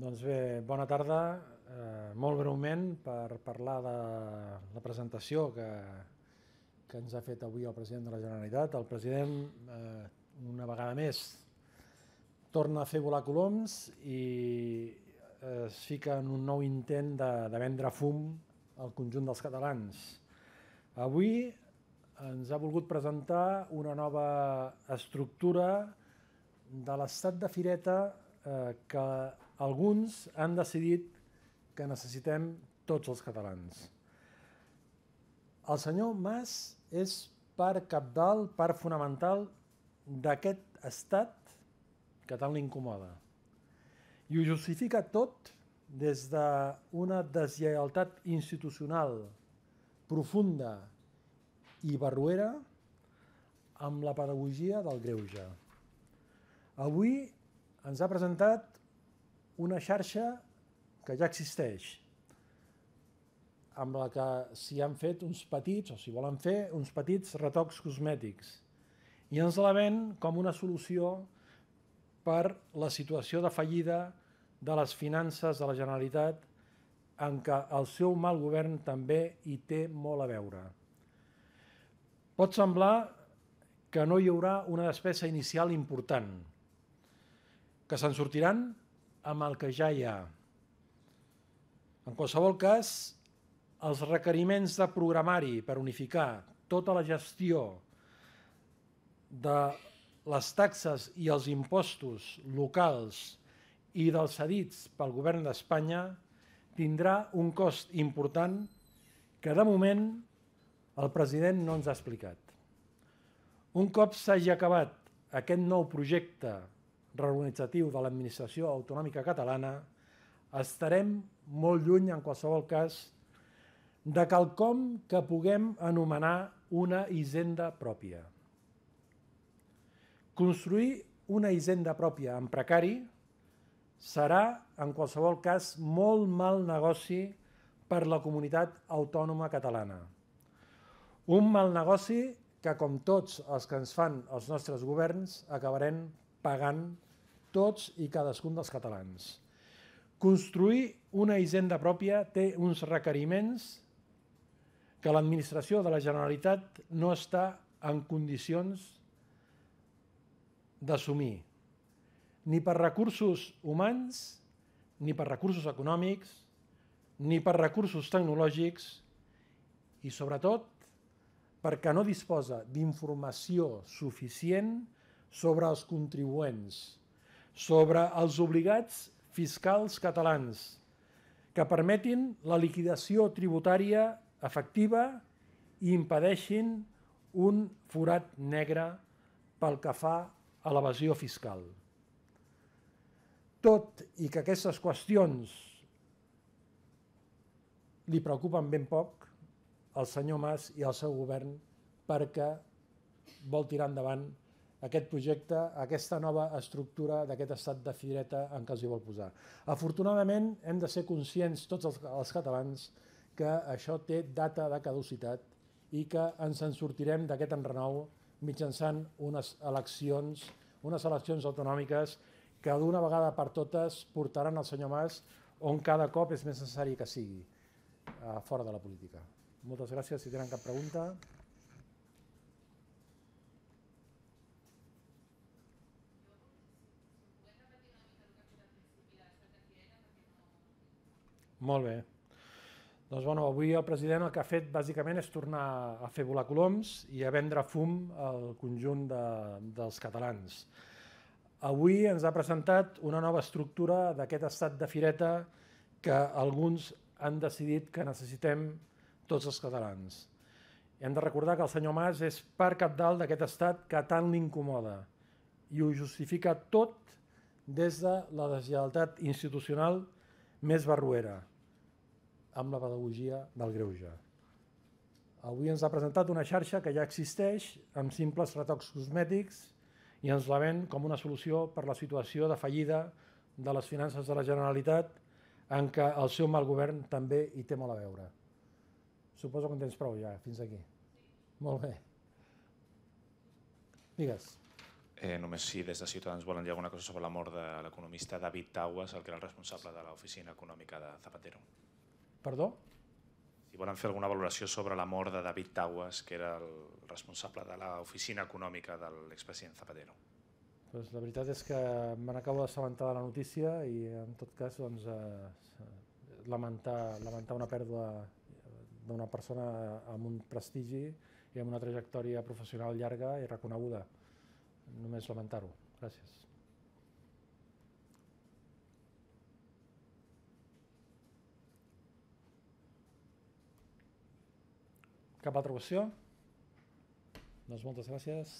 Doncs bé, bona tarda. Eh, molt breument per parlar de la presentació que, que ens ha fet avui el president de la Generalitat. El president, eh, una vegada més, torna a fer volar coloms i eh, es fica en un nou intent de, de vendre fum al conjunt dels catalans. Avui ens ha volgut presentar una nova estructura de l'estat de Fireta Eh, que alguns han decidit que necessitem tots els catalans. El senyor Mas és part capdal, part fonamental d'aquest estat que tant l'incomoda. I ho justifica tot des d'una deslleialtat institucional profunda i barruera amb la pedagogia del greuge. Avui ens ha presentat una xarxa que ja existeix, amb la que s'hi han fet uns petits, o si volen fer, uns petits retocs cosmètics. I ens la ven com una solució per la situació de fallida de les finances de la Generalitat en què el seu mal govern també hi té molt a veure. Pot semblar que no hi haurà una despesa inicial important, que se'n sortiran amb el que ja hi ha. En qualsevol cas, els requeriments de programari per unificar tota la gestió de les taxes i els impostos locals i dels cedits pel govern d'Espanya tindrà un cost important que de moment el president no ens ha explicat. Un cop s'hagi acabat aquest nou projecte reorganitzatiu de l'administració autonòmica catalana, estarem molt lluny, en qualsevol cas, de quelcom que puguem anomenar una hisenda pròpia. Construir una hisenda pròpia en precari serà, en qualsevol cas, molt mal negoci per la comunitat autònoma catalana. Un mal negoci que, com tots els que ens fan els nostres governs, acabarem pagant tots i cadascun dels catalans. Construir una hisenda pròpia té uns requeriments que l'administració de la Generalitat no està en condicions d'assumir, ni per recursos humans, ni per recursos econòmics, ni per recursos tecnològics i, sobretot, perquè no disposa d'informació suficient sobre els contribuents, sobre els obligats fiscals catalans, que permetin la liquidació tributària efectiva i impedeixin un forat negre pel que fa a l'evasió fiscal. Tot i que aquestes qüestions li preocupen ben poc al senyor Mas i al seu govern perquè vol tirar endavant aquest projecte, aquesta nova estructura d'aquest estat de fireta en què els hi vol posar. Afortunadament, hem de ser conscients tots els, els catalans que això té data de caducitat i que ens en sortirem d'aquest enrenou mitjançant unes eleccions, unes eleccions autonòmiques que d'una vegada per totes portaran el senyor Mas on cada cop és més necessari que sigui, eh, fora de la política. Moltes gràcies. Si tenen cap pregunta... Molt bé. Doncs bueno, avui el president el que ha fet bàsicament és tornar a fer volar coloms i a vendre fum al conjunt de, dels catalans. Avui ens ha presentat una nova estructura d'aquest estat de fireta que alguns han decidit que necessitem tots els catalans. Hem de recordar que el senyor Mas és part capdalt d'aquest estat que tant l'incomoda i ho justifica tot des de la deslleialtat institucional més barruera amb la pedagogia del greuge. Avui ens ha presentat una xarxa que ja existeix amb simples retocs cosmètics i ens la ven com una solució per la situació de fallida de les finances de la Generalitat en què el seu mal govern també hi té molt a veure. Suposo que en tens prou ja, fins aquí. Molt bé. Digues. Eh, només si des de Ciutadans volen dir alguna cosa sobre la mort de l'economista David Tauas, el que era el responsable de l'oficina econòmica de Zapatero. Perdó? Si volen fer alguna valoració sobre la mort de David Tauas, que era el responsable de l'oficina econòmica de l'expresident Zapatero. Pues la veritat és que me n'acabo d'assabentar de la notícia i en tot cas doncs, eh, lamentar, lamentar una pèrdua d'una persona amb un prestigi i amb una trajectòria professional llarga i reconeguda. Només lamentar-ho. Gràcies. Cap altra qüestió? Doncs moltes gràcies.